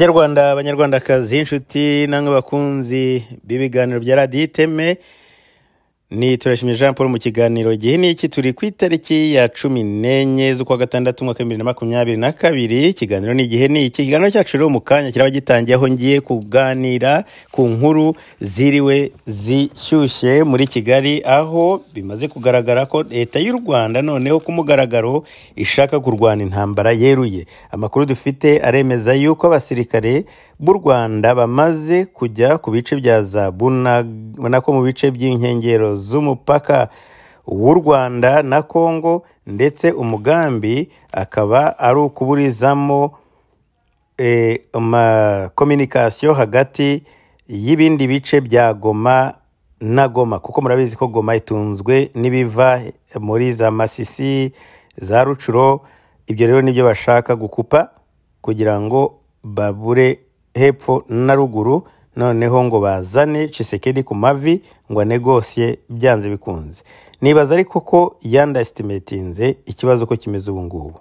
banyarwanda banyarwandakazi inshuti namwe b'ibiganiro bya radiyo iteme ni turashimye jean paul mu kiganiro gihe n'iki turi ku itariki ya cumi n'enye z'ukwa gatandatu umwaka bibiri na makumyabiri na kabiri ikiganiro ni igihe n'iki ikiganiro cyacu rero mu kanya kiraba gitangiye aho ngiye kuganira ku nkuru ziriwe zishyushye muri kigali aho bimaze kugaragara ko leta y'u rwanda noneho ku mugaragaro ishaka kurwana intambara yeruye amakuru dufite aremeza yuko abasirikare b'u rwanda bamaze kujya ku bice bya za bunako mu bice by'inkengero z'umupaka w'u Rwanda na Congo ndetse umugambi akaba ari ukuburizamo eh, kominikasiyo hagati y'ibindi bice bya Goma na Goma kuko murabizi ko Goma itunzwe n'ibiva muri za Masisi za Rucuro ibyo rero nibyo bashaka gukupa kugira ngo babure hepfo na ruguru noneho ngo bazane cisekedi ku mavi ngo anegosiye byanze bikunze nibaza ariko ko yandasitimetinze ikibazo ko kimeze ubu ngubu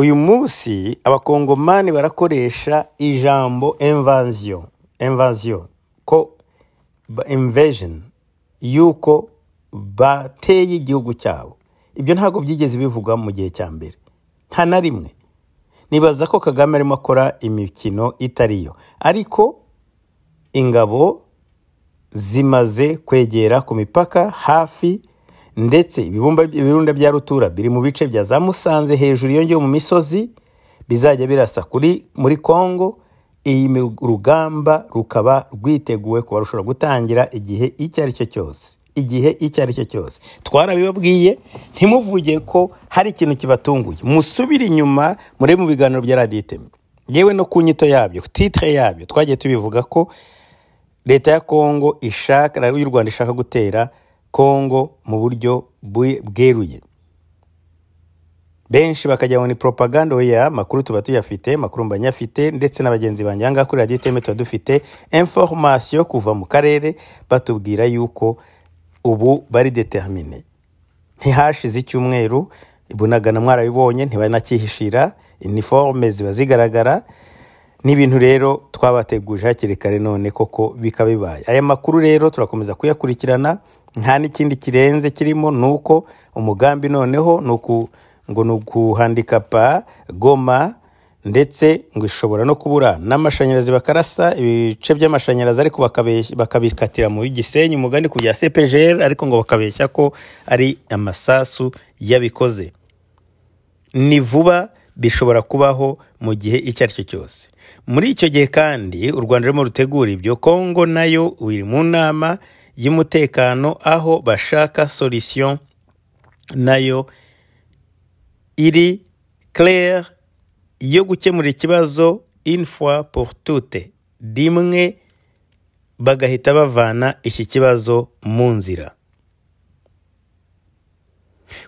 uyu munsi abakongomani barakoresha ijambo envaziyo envaziyo ko imvejeni y'uko bateye igihugu cyabo ibyo ntabwo byigeze bivuga mu gihe cya mbere nta na rimwe nibaza ko kagame arimo akora imikino itariyo ariko ingabo zimaze kwegera ku mipaka hafi ndetse ibirunda bya rutura biri mu bice bya za musanze hejuru iyo ngiyo mu misozi bizajya birasa kuri muri kongo iyi rugamba rukaba rwiteguwe kuba rushobora gutangira igihe icyo ari cyo cyose igihe icyo ari cyo cyose twarabibabwiye ntimuvuge ko hari ikintu kibatunguye musubire inyuma muri mu biganiro bya radiyiteme yewe no ku nyito yabyo titire yabyo twagiye tubivuga ko leta ya kongo ishaka y'u rwanda ishaka gutera kongo mu buryo bweruye benshi bakajya ngo ni propaganda oya amakuru tuba tuyafite amakuru mbanya afite ndetse na bagenzi banjye aha ngaha kuri radiyo iteme tuba dufite information kuva mu karere batubwira yuko ubu bari determine ntihashize icyumweru ibunagana na mwarabibonye ntibanakihishira iniforume ziba zigaragara ni ibintu rero twabateguje hakiri kare none koko bikaba bibaye aya makuru rero turakomeza kuyakurikirana nta n'ikindi kirenze kirimo ni uko umugambi noneho ni ngo ni ukuhandikapa goma ndetse ngo ishobora no kubura n'amashanyarazi bakarasa ibice by'amashanyarazi ariko bakabikatira mu gisenyi umugani ku bya cpgr ariko ngo bakabeshya ko ari amasasu y'abikoze ni vuba bishobora kubaho mu gihe icyo ari cyo cyose muri icyo gihe kandi u rwanda rurimo rutegura ibyo kongo nayo iri mu nama y'umutekano aho bashaka solisiyo nayo iri claire yo gukemura ikibazo infoi pour toute rimwe bagahita bavana iki kibazo mu nzira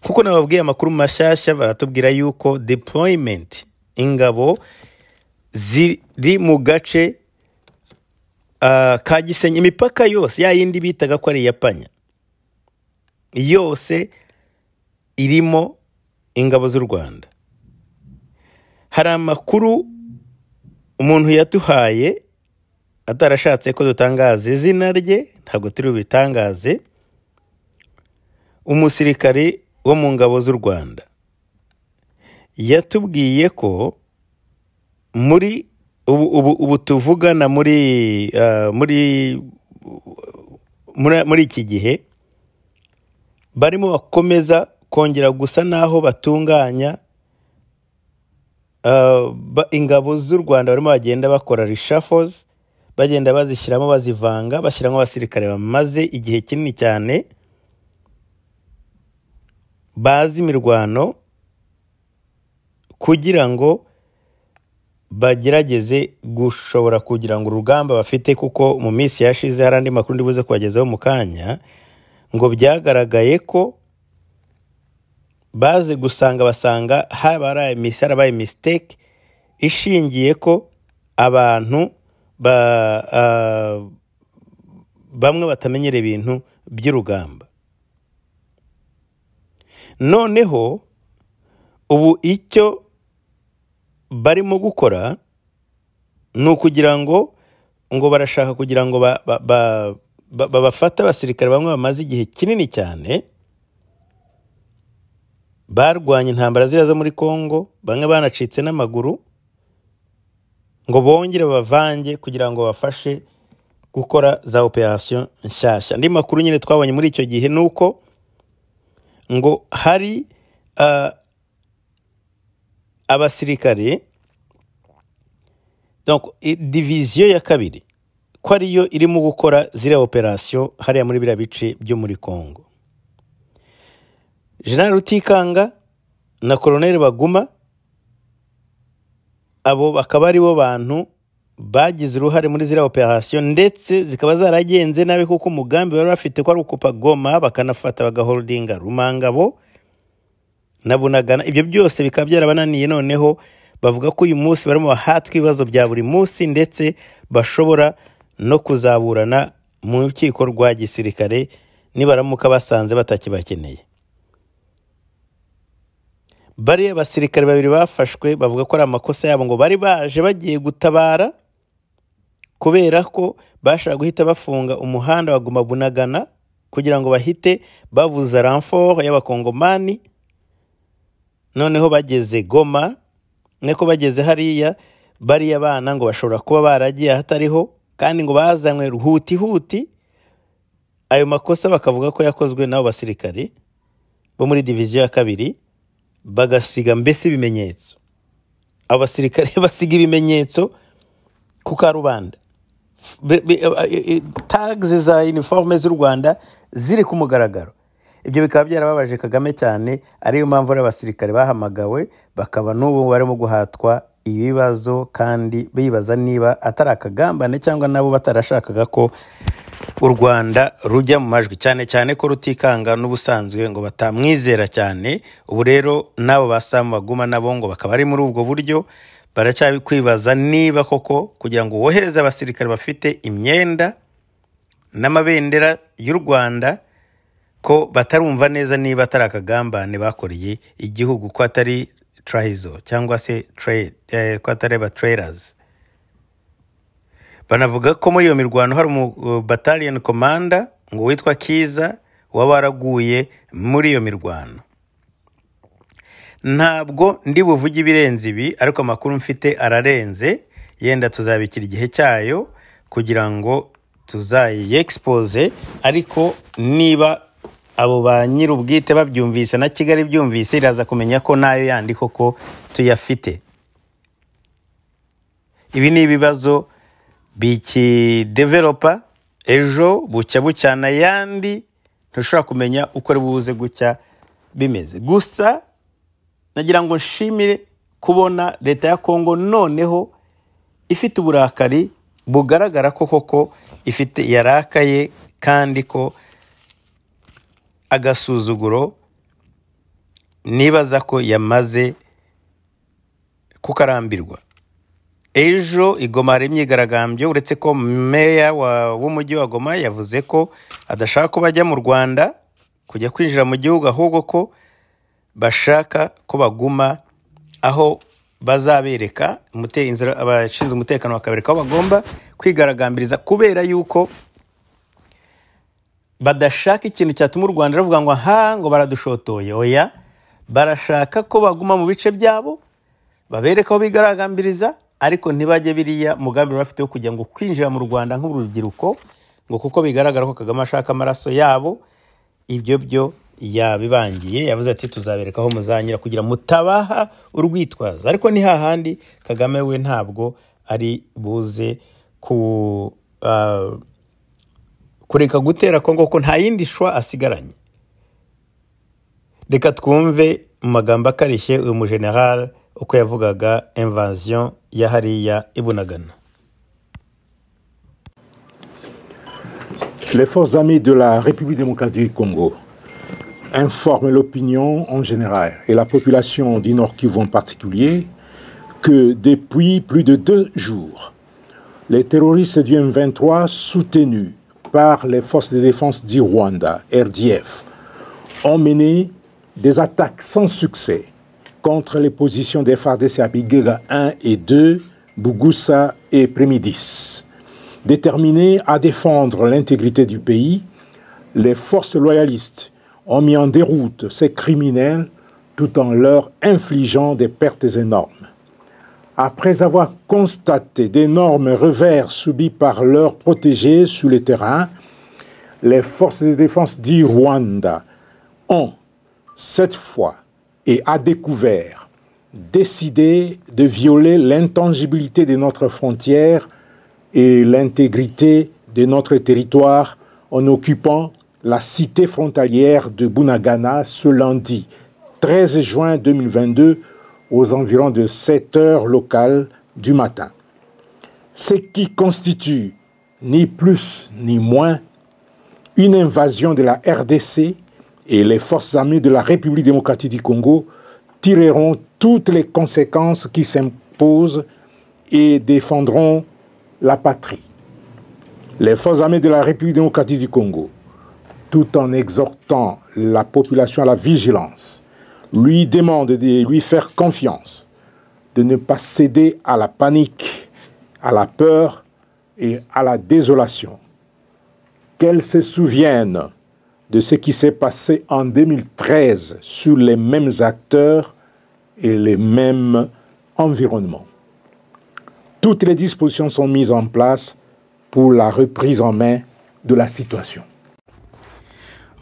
kuko nababwiye amakuru mashyashya baratubwira yuko deployment ingabo ziri mu gace ah, ka gisenyi imipaka yose ya yindi bitaga ko ari iya yose irimo ingabo z'u rwanda hari amakuru umuntu yaduhaye atarashatse ko dutangaza izina rye ntabwo turi bubitangaze umusirikare wo mu ngabo z'u rwanda yatubwiye ko muri ubu tuvugana uh, muri muri iki gihe barimo bakomeza kongera gusa n'aho batunganya uh, ingabo z'u rwanda barimo bagenda bakora reshafozi bagenda bazishyiramo bazivanga bashyiramo abasirikare bamaze igihe kinini cyane bazi imirwano kugira ngo bagerageze gushobora kugira ngo urugamba bafite kuko mu minsi yashize hari andi makuru ndibuze kubagezaho mu kanya ngo byagaragaye ko baze gusanga basanga harabaye misiteke ishingiye ko abantu ah, bamwe batamenya ibintu by'urugamba noneho ubu icyo barimo gukora ni ukugira ngo ngo barashaka kugira ngo babafate abasirikare bamwe bamaze igihe kinini cyane barwanya intambara ziriya zo muri congo bamwe banacitse n'amaguru ngo bongere bavange kugira ngo bafashe gukora za operasiyo nshyashya andi makuru nyine twabonye muri icyo gihe ni uko ngo hari abasirikare diviziyo ya kabiri ko ariyo irimo gukora ziriya operasiyo hariya muri biriya bice byo muri congo General rutikanga na koroneri baguma abo bakaba aribo bantu bagize uruhare muri ziriya operasiyo ndetse zikaba zaragenze nabi kuko umugambi wari bafite ko ari ukupa goma bakanafata bagahorodinga rumangabo na bunagana ibyo byose bikaba byarabananiye noneho bavuga ko uyu munsi barimo bahatwa ibibazo bya buri munsi ndetse bashobora no kuzaburana mu rukiko rwa gisirikare nibaramuka basanze batakibakeneye bariya basirikare babiri bafashwe bavuga ko ari amakosa yabo ngo bari baje bagiye gutabara kubera ko bashaka guhita bafunga umuhanda wa Guma Bunagana kugira ngo bahite babuza ramforo y'abakongomani noneho bageze goma niko bageze hariya bariya bana ngo bashobora kuba baragiye ahatariho kandi ngo bazanywe huti huti ayo makosa bakavuga ko yakozwe n'abo basirikare bo muri diviziyo ya kabiri bagasiga mbese ibimenyetso abasirikare basiga ibimenyetso ku karubanda Uh, uh, uh, tagizi za iniforume z'u rwanda ziri ku mugaragaro ibyo bikaba byarababaje kagame cyane ariyo mpamvu abasirikare bahamagawe bakaba n'ubu barimo guhatwa ibibazo kandi bibaza niba atari akagambane cyangwa nabo batarashakaga ko u rwanda rujya mu majwi cyane cyane ko rutikanga n'ubusanzwe ngo batamwizera cyane ubu rero n'abo basama baguma nabo ngo bakaba ari muri ubwo buryo baracyari kwibaza niba koko kugira ngo wohereze abasirikare bafite imyenda n'amabendera y'u rwanda ko batarumva neza niba atari akagambane bakoreye igihugu ko atari turayizo cyangwa se eh, ko atari abatererazi banavuga ko muri iyo mirwano hari umubataliyoni uh, komanda ngo witwa kiza waba waraguye muri iyo mirwano ntabwo ndi buvuge ibirenze ibi ariko amakuru mfite ararenze yenda tuzabikira igihe cyayo kugira ngo tuzayiyegisipoze ariko niba abo ba nyir'ubwite babyumvise na kigali byumvise iraza kumenya ko nayo yandi koko tuyafite ibi ni ibibazo bikideveropa ejo bucya bucyana ayandi ntushobora kumenya uko ari buze gucya bimeze gusa nagira ngo nshimire kubona leta ya kongo noneho ifite uburakari bugaragara ko koko ifite yarakaye kandi ko agasuzuguro nibaza ko yamaze kukarambirwa ejo igoma hari imyigaragambyo uretse ko meya w'umujyi wa goma yavuze ko adashaka ko bajya mu rwanda kujya kwinjira mu gihugu ahubwo ko bashaka ko baguma aho bazabereka abashinzwe umutekano bakabereka aho bagomba kwigaragambiriza kubera yuko badashaka ikintu cyatuma u rwanda ruvuga ngo aha ngo baradushotoye oya barashaka ko baguma mu bice byabo babereka aho bigaragambiriza ariko ntibajye biriya mugambi bari bafite wo kujya ngo kwinjira mu rwanda nk'urubyiruko ngo kuko bigaragara ko kagame ashaka amaraso yabo ibyo byo yabibangiye yavuze ati tuzabereka aho muzanyura kugira mutabaha urwitwazo ariko ni hahandi kagame we ntabwo ari buze ku ah, kureka gutera kongo ko nta yindi shwa asigaranye reka twumve mu magambo akarishye uyu mujenerali uko yavugaga invasion ya hariya ibunagana Les forces armées de la République démocratique du Congo informe l'opinion en général et la population du Nord Kivu en particulier que depuis plus de deux jours, les terroristes du M23 soutenus par les forces de défense du Rwanda, RDF, ont mené des attaques sans succès contre les positions des FARDC à 1 et 2, Bougoussa et Prémidis. Déterminés à défendre l'intégrité du pays, les forces loyalistes ont mis en déroute ces criminels tout en leur infligeant des pertes énormes. Après avoir constaté d'énormes revers subis par leurs protégés sur le terrain, les forces de défense du Rwanda ont, cette fois et à découvert, décidé de violer l'intangibilité de notre frontière et l'intégrité de notre territoire en occupant la cité frontalière de Bunagana ce lundi 13 juin 2022 aux environs de 7 heures locales du matin. Ce qui constitue ni plus ni moins une invasion de la RDC et les forces armées de la République démocratique du Congo tireront toutes les conséquences qui s'imposent et défendront la patrie. Les forces armées de la République démocratique du Congo, tout en exhortant la population à la vigilance, lui demande de lui faire confiance, de ne pas céder à la panique, à la peur et à la désolation. Qu'elle se souvienne de ce qui s'est passé en 2013 sur les mêmes acteurs et les mêmes environnements. Toutes les dispositions sont mises en place pour la reprise en main de la situation.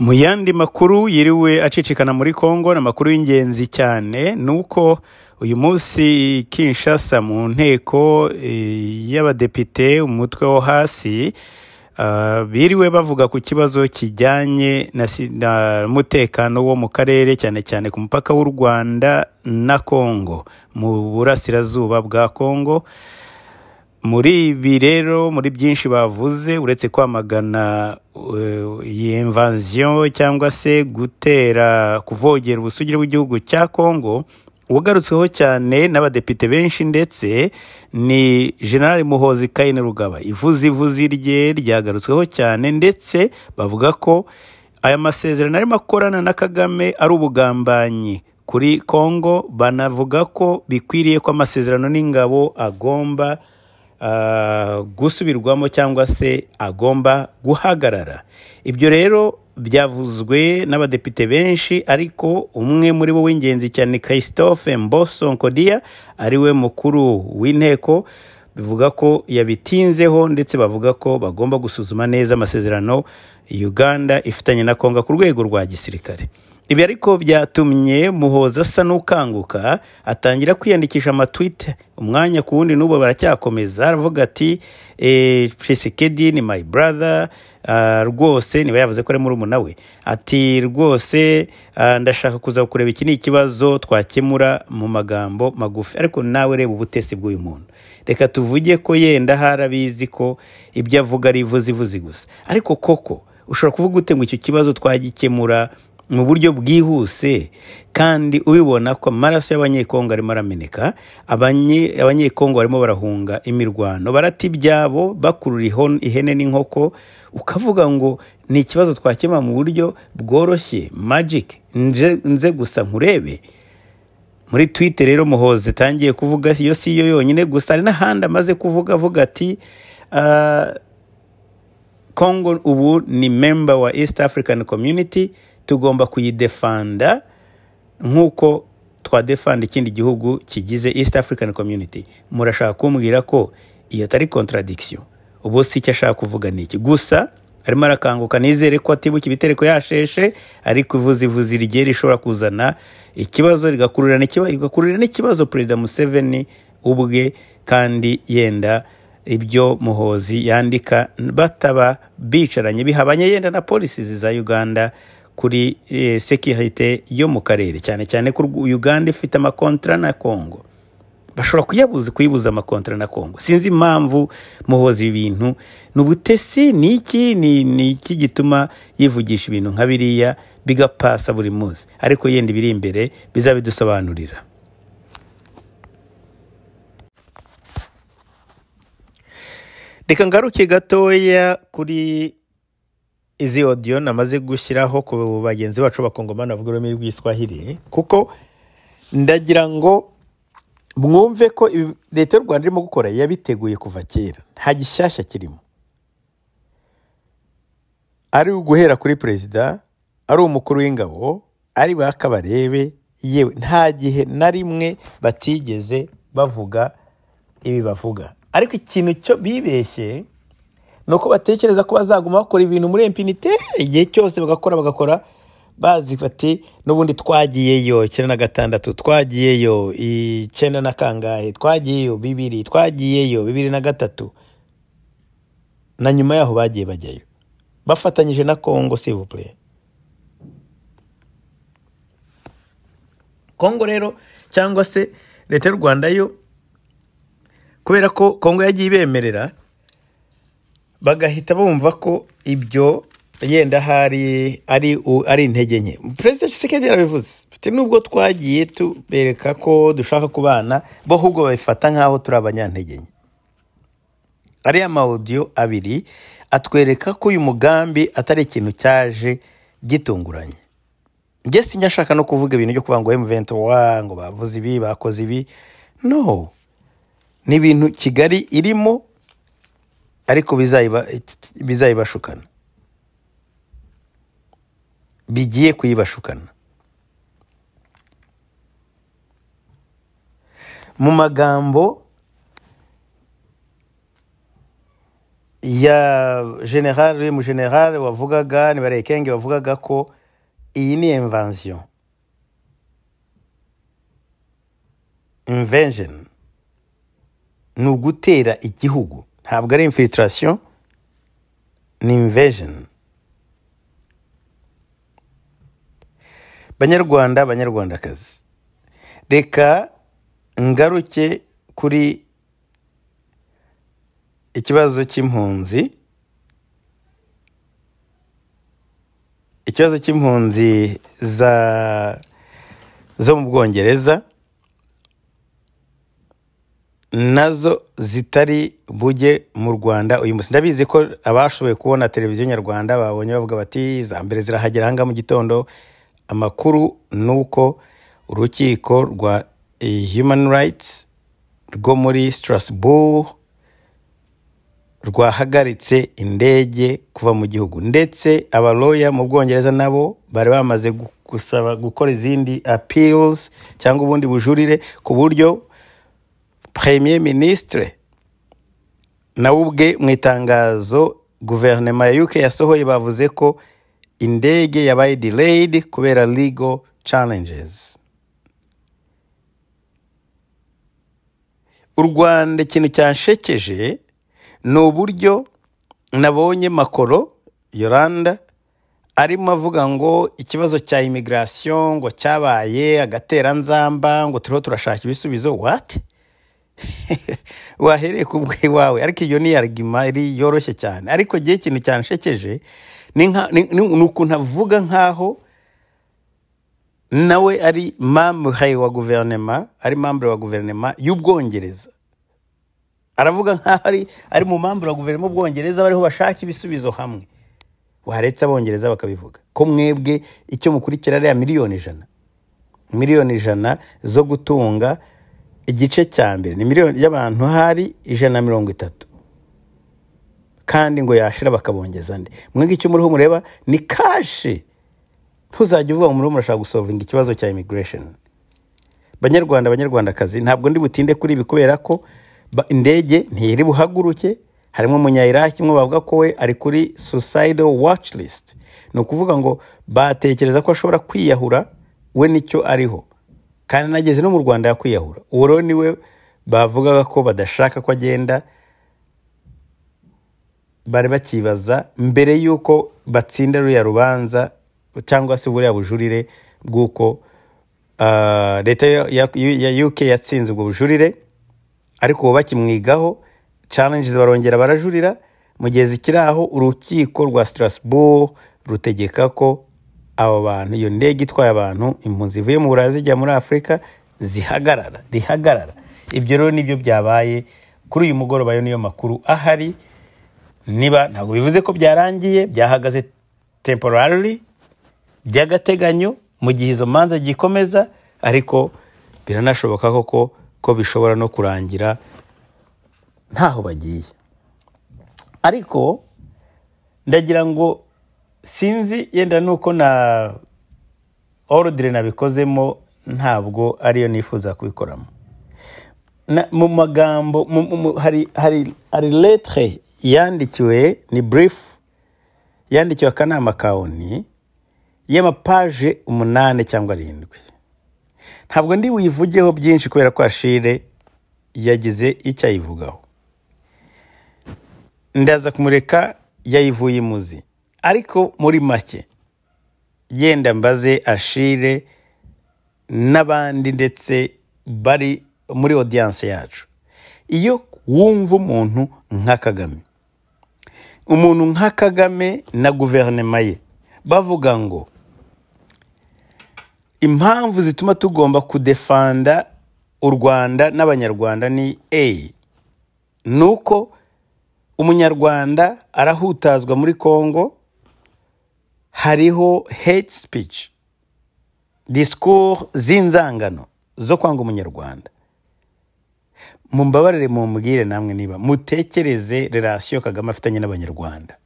mu yandi makuru yiriwe acicikana muri congo ni amakuru y'ingenzi cyane ni uko uyu munsi kinshasa mu nteko eh, y'abadepite umutwe wo hasi ah, biriwe bavuga ku kibazo kijyanye n'umutekano wo mu karere cyane cyane ku mupaka w'u rwanda na congo mu burasirazuba bwa congo muri ibi rero muri byinshi bavuze uretse kwamagana eh, iyi imvansiyo cyangwa se gutera kuvogera ubusugire bw'igihugu cya kongo ubugarutseho cyane n'abadepite benshi ndetse ni generale muhozi kayine rugaba ivuze ivuze rye ryagarutsweho cyane ndetse bavuga ko aya masezerano arimo akorana na kagame ari ubugambanyi kuri kongo banavuga ko bikwiriye ko amasezerano n'ingabo agomba Eh, gusubirwamo cyangwa se agomba guhagarara ibyo rero byavuzwe n'abadepite benshi ariko umwe muri bo w'ingenzi cyane christophe mboso nkodiya ari we mukuru w'inteko bivuga ko yabitinzeho ndetse bavuga ko bagomba gusuzuma neza amasezerano uganda ifitanye na konga ku rwego rwa gisirikare ibi ariko byatumye muhoza asa n'ukanguka atangira kwiyandikisha amatwite umwanya ku wundi n'ubu baracyakomeza aravuga ati pesikedi eh, ni mayi brother ah, rwose niba yavuze ko ari murumuna we ati rwose ah, ndashaka kuza kureba iki ni ikibazo twakemura mu magambo magufi ariko nawe reba ubutesi bw'uyu muntu reka tuvuge ko yenda harabizi ko ibyo avuga ari ivuze ivuze gusa ariko koko ushobora kuvuga ute ngo icyo kibazo twagikemura mu buryo bwihuse kandi ubibona ko amaraso y'abanyekongo arimo arameneka abanyekongo barimo barahunga imirwano barata ibyabo bakurura ihene n'inkoko ukavuga ngo ni ikibazo twakemura mu buryo bworoshye magike nze gusa nkurebe muri twite rero muhoze itangiye kuvuga iyo si yo yonyine gusa hari n'ahandi amaze kuvuga avuga ati kongo ah, ubu ni memba wa east african community tugomba kuyidefanda nk'uko twadefanda ikindi gihugu kigize East African Community murashaka kumbwira ko iyo atari contradiction ubu si icyo ashaka kuvuga ni iki gusa arimo arakanguka nizere ko atibuka ibitereko yasheshe ariko ivuze ivuze rigiye rishobora kuzana ikibazo rigakurura n'ikibazo perezida museveni ubwe kandi yenda ibyo muhozi yandika bataba bicaranye bihabanye yenda na polisi za uganda kuri eh, sekirite yo mu karere cyane cyane ko uganda ifite amakontara na kongo bashobora kuyabuza kuyibuza amakontara na kongo sinzi impamvu muhoza ibintu ni ubutesi ni iki ni iki gituma yivugisha ibintu nka biriya bigapasa buri munsi ariko yenda ibiri imbere bizabidusobanurira reka ngaruke gatoya kuri izi odiyo namaze gushyiraho ku bagenzi bacu bakongomana bavuga ururimi rw'iswahili kuko ndagira ngo mwumve ko leta y'u rwanda irimo gukora yabiteguye kuva kera nta gishyashya kirimo ari uguhera kuri perezida ari umukuru w'ingabo ari bakabarebe yewe nta gihe na rimwe batigeze bavuga ibi bavuga ariko ikintu cyo bibeshye ni uko batekereza ko bazaguma bakora ibintu muri empinite igihe cyose bagakora bagakora bazi bati n'ubundi twagiyeyo icyenda na gatandatu twagiyeyo icyenda na kangahe twagiyeyo bibiri twagiyeyo bibiri na gatatu na nyuma yaho bagiye bajyayo bafatanyije na kongo sivupure kongo rero cyangwa se leta y'u rwanda yo kubera ko kongo yagiye ibemerera bagahita bumva ko ibyo yenda ahari ari intege nke perezida Tshisekedi yarabivuze nubwo twagiye tubereka ko dushaka kubana bo ahubwo babifata nk'aho turi abanyantege nke ariya mawudiyo abiri atwereka ko uyu mugambi atari ikintu cyaje gitunguranye njye sinjya ashaka no kuvuga ibintu byo kuvuga ngo emuventi wa ngo bavuze ibi bakoze ibi no ni ibintu kigali irimo ariko bizayibashukana bigiye kuyibashukana mu magambo ya generale mu generale wavugaga ni wavugaga ko iyi ni imvansiyo imvenjeni ni ugutera igihugu ntabwo ari infiltration ni invasion banyarwanda banyarwandakazi reka ngaruke kuri ikibazo cy'impunzi ikibazo cy'impunzi zo mu bwongereza nazo zitari bujye mu rwanda uyu munsi ndabizi ko abashoboye kubona televiziyo nyarwanda babonye bavuga bati za mbere zirahagera aha mu gitondo amakuru ni uko urukiko rwa eh, human rights rwo muri Strasbourg rwahagaritse indege kuva mu gihugu ndetse abaloya mu bwongereza nabo bari bamaze gusaba gukora izindi appeals cyangwa ubundi bujurire ku buryo premier ministre nawe ubwe mu itangazo guverinoma ya yuke yasohoye bavuze ko indege yabaye delayed kubera legal challenges u rwanda ikintu cyanshekeje ni uburyo nabonye makoro yoranda arimo avuga ngo ikibazo cya imigirasiyo ngo cyabaye agateranzamba ngo turiho turashaka ibisubizo wate wahereye ku bwe wawe ariko iyo ni arigima iri yoroshye cyane ariko igihe ikintu cyanshekeje ni ukuntu avuga nk'aho nawe ari mambure wa guverinoma ari mambure wa guverinoma y'ubwongereza aravuga nk'aho ari mu mpamvu wa guverinoma y'ubwongereza bariho bashaka ibisubizo hamwe waretse abongereza bakabivuga ko mwebwe icyo mukurikira ariya miliyoni ijana miliyoni ijana zo gutunga igice cya mbere ni miliyoni y'abantu hari ijana na mirongo itatu kandi ngo yashira bakabongeza andi mwenge icyo muriho mureba ni kashi ntuzajya uvuga ngo muriho murashaka gusovinga ikibazo cya imigiresheni banyarwanda abanyarwandakazi ntabwo ndi butinde kuri ibi kubera ko indege ntiri buhaguruke harimo umunyayiraki umwe bavuga ko we ari kuri societal watch list ni ukuvuga ngo batekereza ko ashobora kwiyahura we nicyo ariho kandi nageze no mu rwanda yakwiyahura uwo rero niwe bavugaga ko badashaka ko agenda bari bakibaza mbere y'uko batsinda ruriya rubanza cyangwa se buriya bujurire bw'uko ah, leta ya uk yatsinze ubwo bujurire ariko ubu bakimwigaho challenges barongera barajurira mu gihe zikiri aho urukiko rwa Strasbourg rutegeka ko abo bantu iyo ndege itwaye abantu impunzi ivuye mu burayi zijya muri afurika zihagarara rihagarara ibyo rero nibyo byabaye kuri uyu mugoroba yo niyo makuru ahari niba ntabwo bivuze ko byarangiye byahagaze temporarily by'agateganyo mu gihe izo manza gikomeza ariko biranashoboka koko ko bishobora no kurangira ntaho bagiye ariko ndagira ngo sinzi yenda ni uko na orudire nabikozemo ntabwo ariyo nifuza kubikoramo mu magambo hari letire yandikiwe ni burifu yandikiwe akanama ka oni y'amapaje umunani cyangwa arindwi ntabwo ndi buyivugeho byinshi kubera ko ashire yagize icyo ayivugaho ndaza kumureka yayivuye imuzi ariko muri make yenda mbaze ashire n'abandi ndetse bari muri odiyanse yacu iyo wumva umuntu nka kagame umuntu nka kagame na guverinoma ye bavuga ngo impamvu zituma tugomba kudefanda u rwanda n'abanyarwanda ni eyi ni uko umunyarwanda arahutazwa muri congo hariho hate speech disikuru z'inzangano zo kwanga umunyarwanda mumbabarire mumbwire namwe niba mutekereze rerasiyo kagame afitanye n'abanyarwanda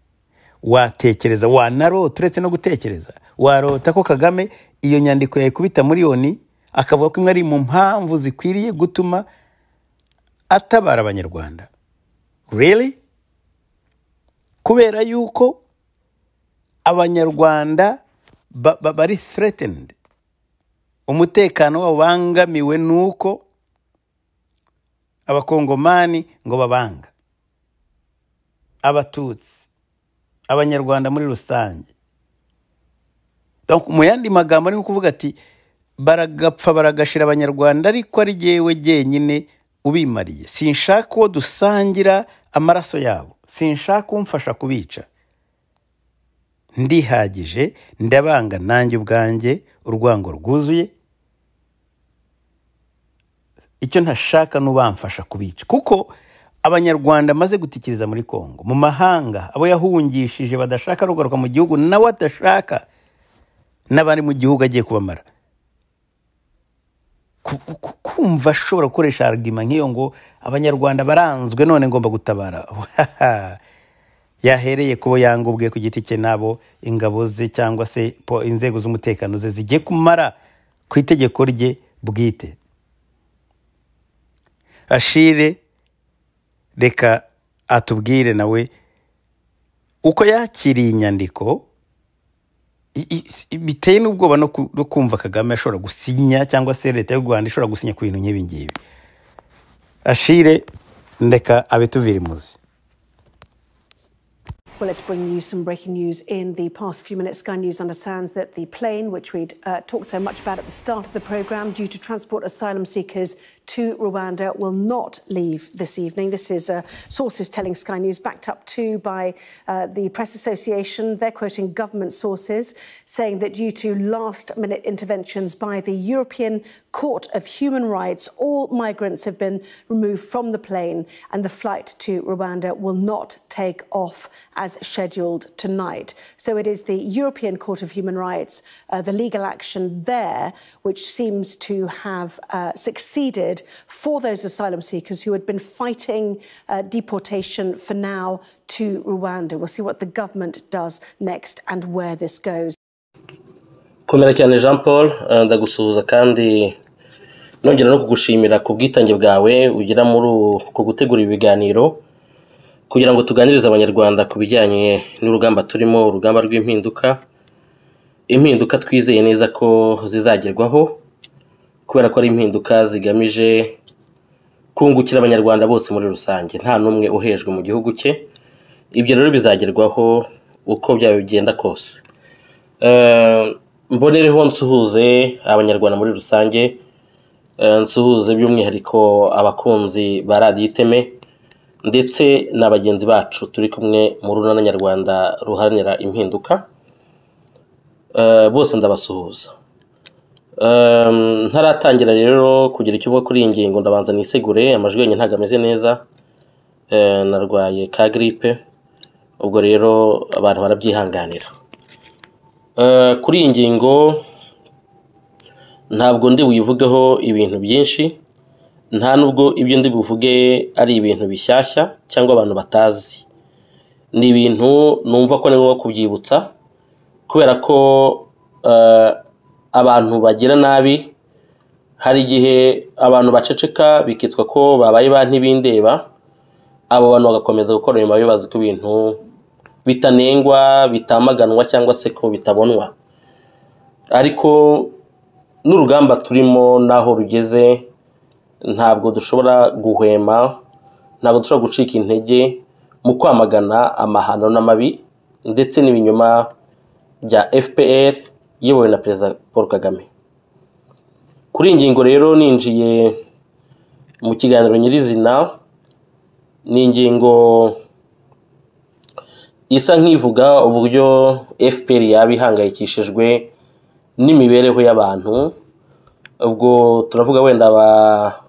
watekereza wanarota uretse no gutekereza warota ko kagame iyo nyandiko yayikubita yoni akavuga ko imwe ari mu mpamvu zikwiriye gutuma atabara abanyarwanda really kubera yuko abanyarwanda bari threatened umutekano wabo ubangamiwe nuko abakongomani ngo babanga abatutsi abanyarwanda muri rusange mu yandi magambo ni kuvuga ati baragapfa baragashira abanyarwanda ariko ari jyewe jyenyine ubimariye sinshaka uwo dusangira amaraso yabo sinshaka umfasha kubica ndihagije ndabanga nanjye ubwanjye urwango rwuzuye icyo ntashaka n'ubamfasha kubica kuko abanyarwanda maze gutikiriza muri kongo mu mahanga abo yahungishije badashaka rugaruka mu gihugu nawe adashaka n'abari mu gihugu agiye kubamara kumva ashobora gukoresha aragima nk'iyo ngo abanyarwanda baranzwe none ngomba gutabara yahereye kubo yanga ubwe ku giti cye n'abo ingabo ze cyangwa se inzego z'umutekano ze zigiye kumara ku itegeko rye bwite ashire reka atubwire nawe uko yakiriye inyandiko biteye n'ubwoba no kumva kagame ashobora gusinya cyangwa se leta y'u rwanda ishobora gusinya ku bintu nk'ibi ngibi ashire ndeka abituvira imuzi Well, let's bring you some breaking news in the past few minutes. Sky News understands that the plane, which we'd uh, talked so much about at the start of the programme, due to transport asylum seekers to Rwanda, will not leave this evening. This is uh, sources telling Sky News, backed up too by uh, the Press Association. They're quoting government sources, saying that due to last minute interventions by the European Court of Human Rights, all migrants have been removed from the plane and the flight to Rwanda will not take off as scheduled tonight. So it is the European Court of Human Rights, uh, the legal action there, which seems to have uh, succeeded for those asylum seekers who had been fighting uh, deportation for now to Rwanda. We'll see what the government does next and where this goes. jean paul uh, nongera no kugushimira ku bwitange bwawe ugira muri uku gutegura ibiganiro kugira ngo tuganirize abanyarwanda ku bijyanye n'urugamba turimo urugamba rw'impinduka impinduka twizeye neza ko zizagerwaho kubera ko ari impinduka zigamije kungukira abanyarwanda bose muri rusange nta n'umwe uhejwe mu gihugu cye ibyo rero bizagerwaho uko byaba bigenda kose ehm, mbonereho nsuhuze abanyarwanda muri rusange ehm, nsuhuze by'umwihariko abakunzi ba radiyo iteme ndetse na bagenzi bacu turi kumwe mu runana nyarwanda ruharanira impinduka eh, bose ndabasuhuza eh, ntaratangira rero kugira icyo mvuga kuri iyi ngingo ndabanza nisegure amajwi yanjye ntabwo ameze neza eh, narwaye ka giripe ubwo rero abantu barabyihanganira kuri iyi ngingo ntabwo ndi buyivugeho ibintu byinshi nta nubwo ibyo ndi buvuge ari ibintu bishyashya cyangwa abantu batazi ni ibintu numva ko ni ngombwa kubyibutsa kubera ko eh, abantu bagira nabi hari igihe abantu baceceka bikitwa ko babaye ba ntibindeba abo bantu bagakomeza gukora nyuma bibazi ko ibintu bitanengwa bitamaganwa cyangwa se ko bitabonwa ariko n'urugamba turimo n'aho rugeze ntabwo dushobora guhwema ntabwo dushobora gucika intege mu kwamagana amahano n'amabi ndetse n'ibinyoma bya fpr iyobowe na perezida paul kagame kuri iyi ngingo rero ninjiye mu kiganiro nyirizina ni ingingo isa nk'ivuga uburyo fpr yaba ihangayikishijwe n'imibereho y'abantu ubwo turavuga wenda ba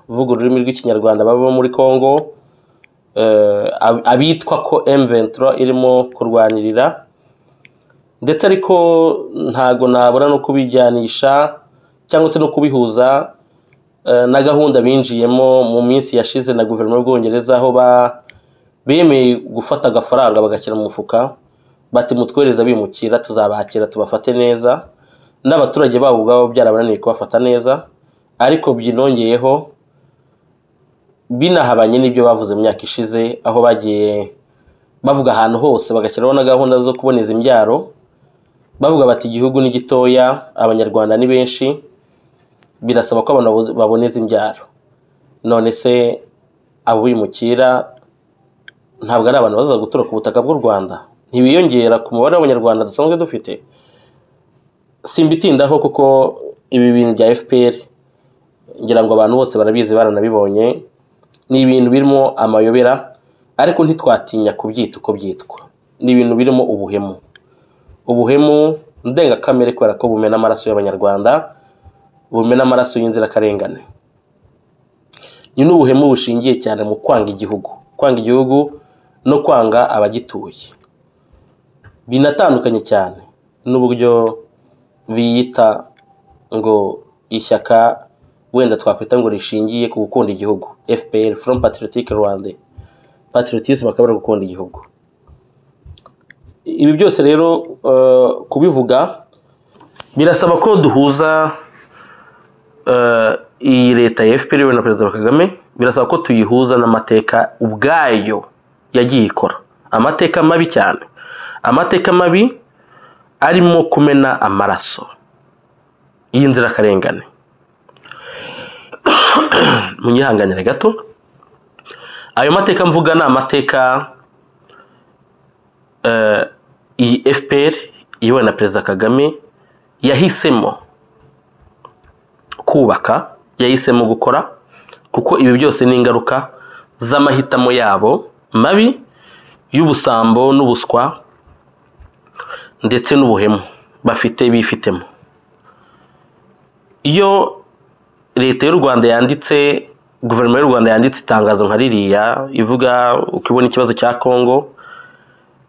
uvuga ururimi rw'ikinyarwanda baba muri congo eh, abitwa ko emventura irimo kurwanirira ndetse ariko ntago nabura no kubijyanisha cyangwa se no kubihuza eh, na gahunda binjiyemo mu minsi yashize na guverinoma y'ubwongereza aho bemeye gufata agafaranga bagashyira mu mufuka bati mutwereza bimukira tuzabakira tubafate neza n'abaturage babo ubwabo byarabananiye kubafata neza ariko byinongeyeho binahabanye n'ibyo bavuze mu myaka ishize aho bagiye bavuga ahantu hose bagashyiraho na gahunda zo kuboneza imbyaro bavuga bati igihugu ni gitoya abanyarwanda ni benshi birasaba ko abantu baboneza imbyaro none se abo bimukira ntabwo ari abantu bazaza gutura ku butaka bw'u rwanda ntibiyongera ku mubare w'abanyarwanda dusanzwe dufite simbitindaho kuko ibi bintu bya fpr ngira ngo abantu bose barabizi baranabibonye ni ibintu birimo amayobera ariko ntitwatinya kubyita uko byitwa ni ibintu birimo ubuhemu ubuhemu ndengakamere kubera ko bumena amaraso y'abanyarwanda bumena amaraso y'inzirakarengane ni n'ubuhemu bushingiye cyane mu kwanga igihugu kwanga igihugu no kwanga abagituye binatandukanye cyane n'uburyo biyita ngo ishyaka wenda twakwita ngo rishingiye ku gukunda igihugu fpr from patriotic rwanda patriotisme akaba ari gukunda igihugu ibi byose rero eh, kubivuga birasaba ko duhuza eh, iyi leta ya fpr na perezida kagame birasaba ko tuyihuza n'amateka ubwayo yagiye ikora amateka mabi cyane amateka mabi arimo kumena amaraso y'inzirakarengane munyihanganire gato ayo mateka mvuga ni amateka eh, iyi fpr iyobowe na perezida kagame yahisemo kubaka yahisemo gukora kuko ibi byose ni ingaruka z'amahitamo yabo mabi y'ubusambo n'ubuswa ndetse n'ubuhemu bafite bifitemo iyo leta y'u rwanda yanditse guverinoma y'u rwanda yanditse itangazo nka ririya ivuga uko ibona ikibazo cya congo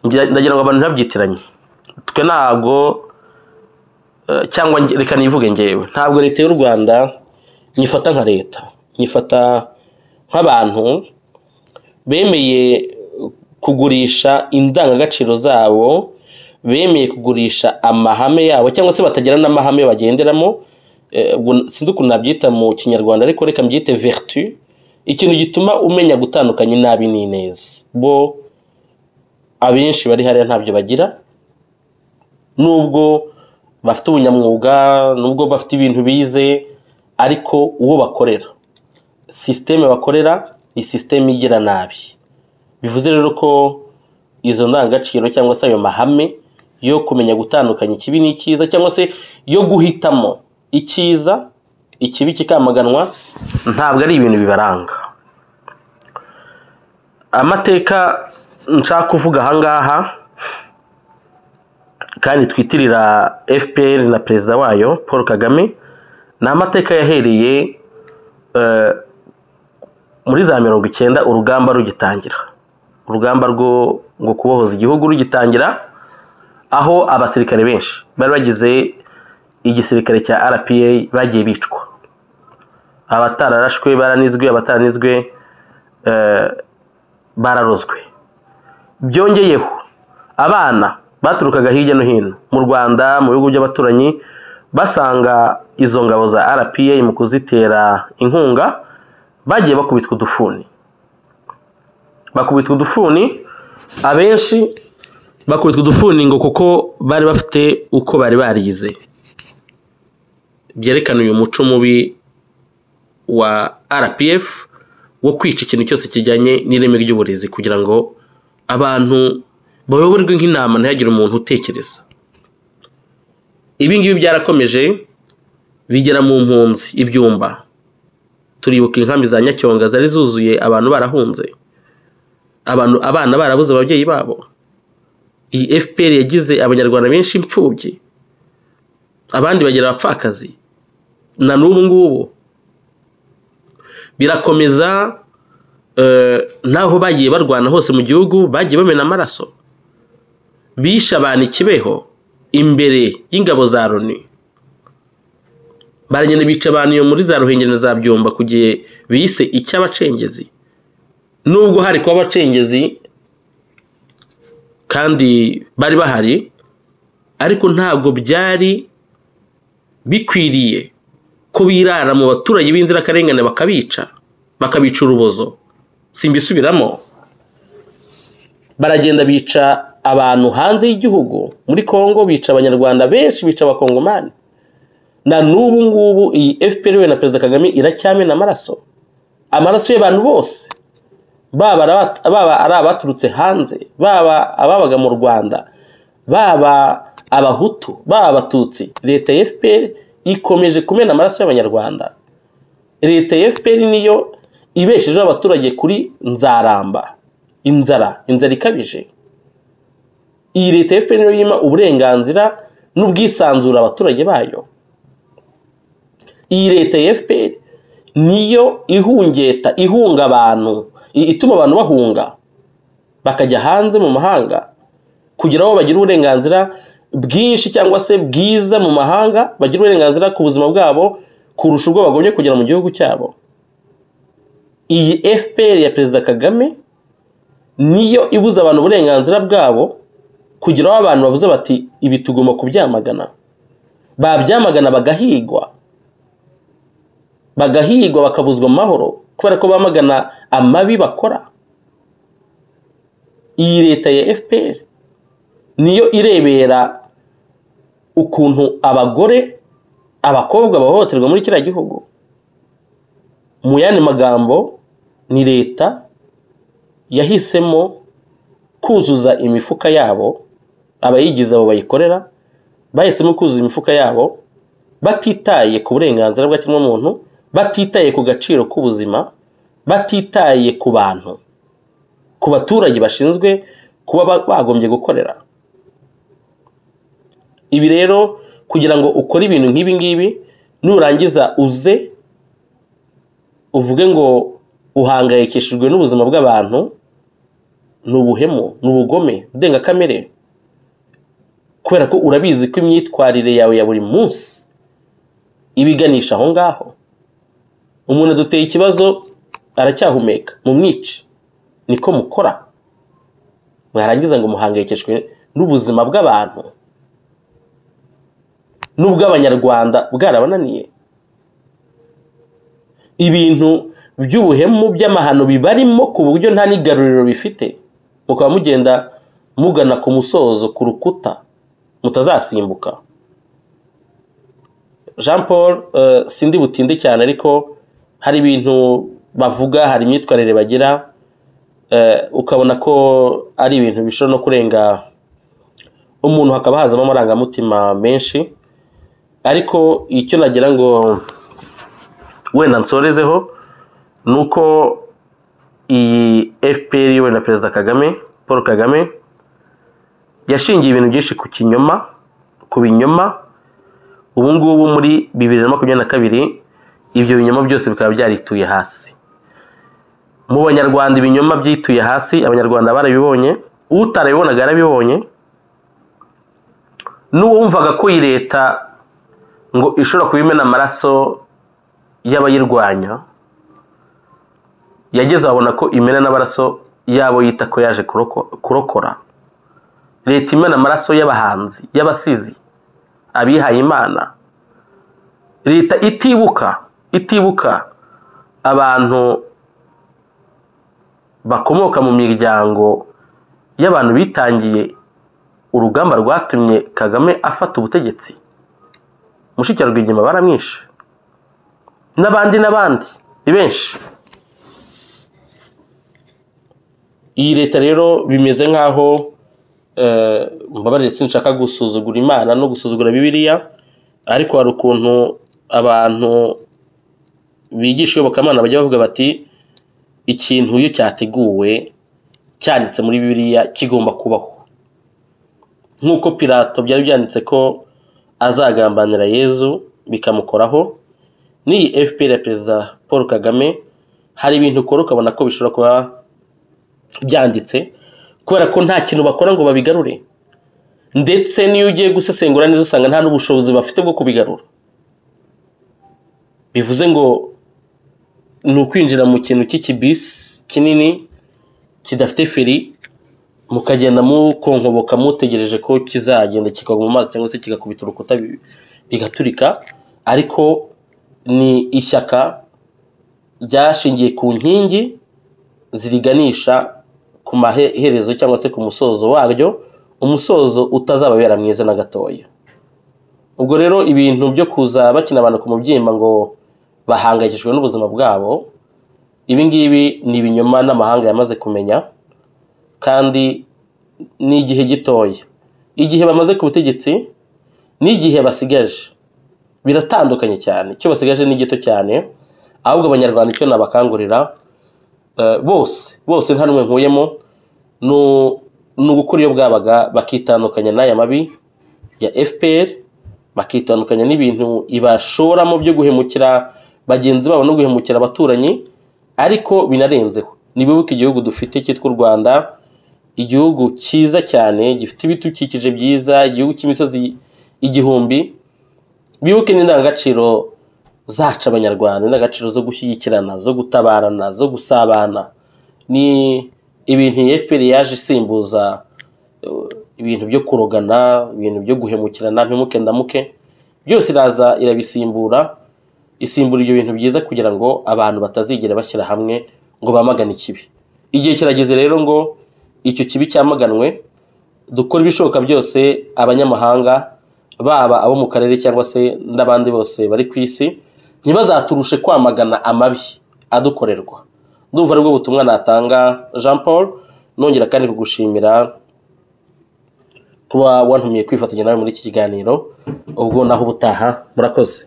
ndagira ngo abantu ntibabyitiranye twe ntabwo eh, cyangwa reka nivuge ngewe ntabwo leta y'u rwanda nyifata nka leta nyifata nk'abantu bemeye kugurisha indangagaciro zabo bemeye kugurisha amahame yabo cyangwa se batagira n'amahame bagenderamo Eh, sinzi ukuntu nabyita mu kinyarwanda ariko reka mbyite vertu ikintu gituma umenya gutandukanya inabi n'ineza bo abenshi bari hariya ntabyo bagira nubwo bafite ubunyamwuga nubwo bafite ibintu bize ariko uwo bakorera sisiteme bakorera ni sisiteme igira nabi bivuze rero ko izo ndangagaciro cyangwa se ayo mahame yo kumenya gutandukanya ikibi n'icyiza cyangwa se yo guhitamo icyiza ikibi kikamaganwa ntabwo ari ibintu bibaranga amateka nshaka kuvuga aha ngaha kandi twitirira fpr na perezida wayo paul kagame ni amateka yahereye eh, muri za mirongo icyenda urugamba rugitangira urugamba rwo ngo kubohoza igihugu rugitangira aho abasirikare benshi bari bagize igisirikare cya rpa bagiye bicwa abatararashwe baranizwe abataranizwe eh, bararozwe byongeyeho abana baturukaga hirya no hino mu rwanda mu bihugu by'abaturanyi basanga izo ngabo za rpa mu kuzitera inkunga bagiye bakubitwa udufuni bakubitwa udufuni abenshi bakubitwa udufuni ngo kuko bari bafite uko bari barize byerekana uyu muco mubi wa RPF wo kwica ikintu cyose kijyanye n'ireme ry'uburezi kugira ngo abantu bayoborwe nk'intama ntihagire umuntu utekereza ibi byarakomeje bigera mu mpunzi ibyumba turibuka inkambi za nyacyonga zari zuzuye abantu barahunze abantu abana barabuze ababyeyi babo iyi fpr yagize abanyarwanda benshi imfubyi abandi bagira abapfakazi na n'ubu ngubu birakomeza eh, n'aho bagiye barwana hose mu gihugu bagiye bamena amaraso bishe abantu ikibeho imbere y'ingabo za loni baragenda bica abantu iyo muri za ruhengeri na za byumba ku gihe bise icy'abacengezi nubwo hari kuba abacengezi kandi bari bahari ariko ntabwo byari bikwiriye ko birara mu baturage b'inzirakarengane bakabica bakabica urubozo simbisubiramo baragenda bica abantu hanze y'igihugu muri congo bica abanyarwanda benshi bica abakongomani na n'ubu ngubu iyi fpr na perezida kagame iracyamena amaraso amaraso y'abantu bose baba ari abaturutse hanze baba ababaga mu rwanda baba abahutu baba abatutsi leta ya fpr ikomeje kumena amaraso y'abanyarwanda leta ya fpr niyo ibeshejeho abaturage kuri nzaramba inzara inzara ikabije iyi leta ya fpr niyo yima uburenganzira n'ubwisanzure abaturage bayo iyi leta ya fpr niyo ihungeta ihunga abantu ituma abantu bahunga bakajya hanze mu mahanga kugira aho bagira uburenganzira bwinshi cyangwa se bwiza mu mahanga bagira uburenganzira ku buzima bwabo kurusha ubwo bagombye kugera mu gihugu cyabo iyi fpr ya perezida kagame niyo ibuza abantu uburenganzira bwabo kugira aho abantu bavuze bati ibi tugomba kubyamagana babyamagana bagahigwa bagahigwa bakabuzwa amahoro kubera ko bamagana amabi bakora iyi leta ya fpr niyo irebera ukuntu abagore abakobwa bahohoterwa muri kiriya gihugu mu yandi magambo ni leta yahisemo kuzuza imifuka yabo abayigize abo bayikorera bahisemo kuzuza imifuka yabo batitaye ku burenganzira bwa muntu batitaye ku gaciro k'ubuzima batitaye ku bantu ku baturage bashinzwe kuba bagombye gukorera ibi rero kugira ngo ukore ibintu nk'ibi ngibi nurangiza uze uvuge ngo uhangayikishijwe n'ubuzima bw'abantu ni ubuhemu ni ubugome ndengakamere kubera ko urabizi ko imyitwarire yawe ya buri munsi ibiganisha aho ngaho umuntu aduteye ikibazo aracyahumeka mu mwice niko mukora mwarangiza ngo muhangayikishwe n'ubuzima bw'abantu n'ubw'abanyarwanda bwarabananiye ibintu by'ubuhemu by'amahano bibarimo ku buryo nta n'igaruriro bifite mukaba mugenda mugana ku musozo ku rukuta mutazasimbuka jean paul eh, sindi butinde cyane ariko hari ibintu bavuga hari imyitwarire bagira eh, ukabona ko ari ibintu bishobora no kurenga umuntu hakaba hazamo amarangamutima menshi ariko icyo nagira ngo wenda nsorezeho ni uko iyi fpr iyobowe na perezida kagame paul kagame yashingiye ibintu byinshi ku kinyoma ku binyoma ubu ngubu muri bibiri na makumyabiri na kabiri ibyo binyoma byose bikaba byarituye hasi mu banyarwanda ibinyoma byituye hasi abanyarwanda barabibonye utarabibonaga yarabibonye n'uwumvaga ko iyi leta ngo ishobora kuba imena amaraso y'abayirwanya yageze abona ko imena n'amaraso yabo yita ko yaje kurokora leta imena amaraso y'abahanzi y'abasizi abihaye imana leta itibuka itibuka abantu bakomoka mu miryango y'abantu bitangiye urugamba rwatumye kagame afata ubutegetsi mushikira rwigema baramwishe n'abandi n'abandi ni benshi iyi leta rero bimeze nk'aho eh, mbabare sinshaka gusuzugura imana no gusuzugura bibiliya ariko hari ukuntu abantu bigisha iyobokamana bajya bavuga bati ikintu iyo cyateguwe cyanditse muri bibiliya kigomba kubaho nk'uko pirato byari byanditse ko azagambanira yezu bikamukoraho n'iyi fpr ya perezida paul kagame hari ibintu ukora ukabona ko bishobora kuba byanditse kubera ko nta kintu bakora ngo babigarure ndetse n'iyo ugiye gusesengura neza usanga nta n'ubushobozi bafite bwo kubigarura bivuze ngo ni ukwinjira mu kintu cy'ikibisi kinini kidafite feri mukagenda mukonkoboka mutegereje ko kizagenda kikagwa mu mazi cyangwa se kigakubita urukuta bigaturika ariko ni ishyaka ryashingiye ku nkingi ziriganisha ku maherezo cyangwa se ku musozo waryo umusozo utazababera mwiza na gatoya ubwo rero ibintu byo kuza bakina abantu ku mubyimba ngo bahangayikishijwe n'ubuzima bwabo ibingibi ni ibinyoma n'amahanga yamaze kumenya kandi n'igihe gitoya igihe bamaze ku butegetsi n'igihe basigaje biratandukanye cyane icyo basigaje ni gito cyane ahubwo abanyarwanda icyo nabakangurira eh, bose bose nta n'umwe nkuyemo ni ugukora iyo bwabaga bakitandukanya n'aya mabi ya fpr bakitandukanya n'ibintu ibashoramo byo guhemukira bagenzi babo no guhemukira abaturanyi ariko binarenzeho nibibuke igihugu dufite cyitwa u rwanda igihugu cyiza cyane gifite ibidukikije byiza igihugu cy'imisozi igihumbi bibuke n'indangagaciro zacu abanyarwanda indangagaciro zo gushyigikirana zo gutabarana zo gusabana ni ibintu fpr yaje isimbuza ibintu byo kurogana ibintu byo guhemukirana ntimuke ndamuke byose iraza irabisimbura isimbura ibyo bintu byiza kugira ngo abantu batazigera bashyira hamwe ngo bamagane ikibi igihe kirageze rero ngo icyo kibi cyamaganwe dukora ibishoboka byose abanyamahanga baba abo mu karere cyangwa se n'abandi bose bari ku isi ntibazaturushe kwamagana amabi adukorerwa ndumva aribwo butumwa natanga jean paul nongera kandi kugushimira kuba wantumiye kwifatanya nawe muri iki kiganiro ubwo naho ubutaha murakoze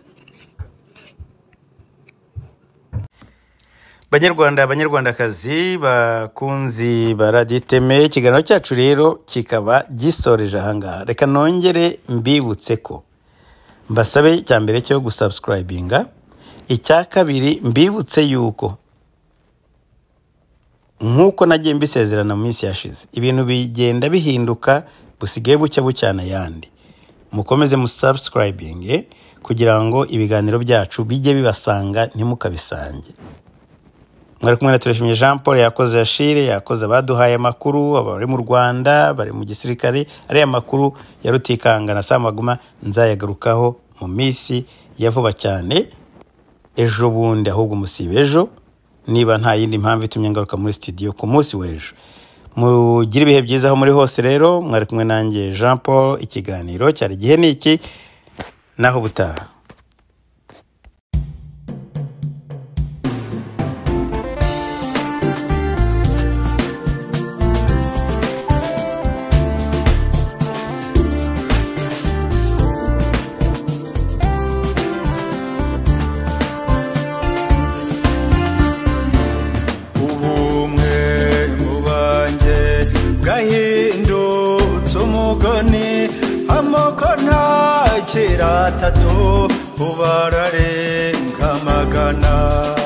banyarwanda banyarwandakazi bakunzi baraditeme ikiganiro cyacu rero kikaba gisoreje ahangaha reka nongere mbibutse ko mbasabe cya mbere cyo gusabusikarayibinga icya kabiri mbibutse yuko nk'uko nagiye mbisezerana mu minsi yashize ibintu bigenda bihinduka busigaye bucya bucyana ayandi mukomeze musabusikarayibinge kugira ngo ibiganiro byacu bijye bibasanga ntimukabisange mwari kumwe na turashimye jean paul yakoze ashire yakoze abaduhaye amakuru abari mu rwanda bari mu gisirikare ariya makuru ya rutikanga na samaguma nzayagarukaho mu minsi ya vuba cyane ejo bundi ahubwo umusibe ejo niba nta yindi mpamvu itumye ngaruka muri studio ku munsi w'ejo mugire ibihe byiza aho muri hose rero mwari kumwe nanjye jean paul ikiganiro cyari igihe ni iki naho ubutaha kera atatu ubararenga magana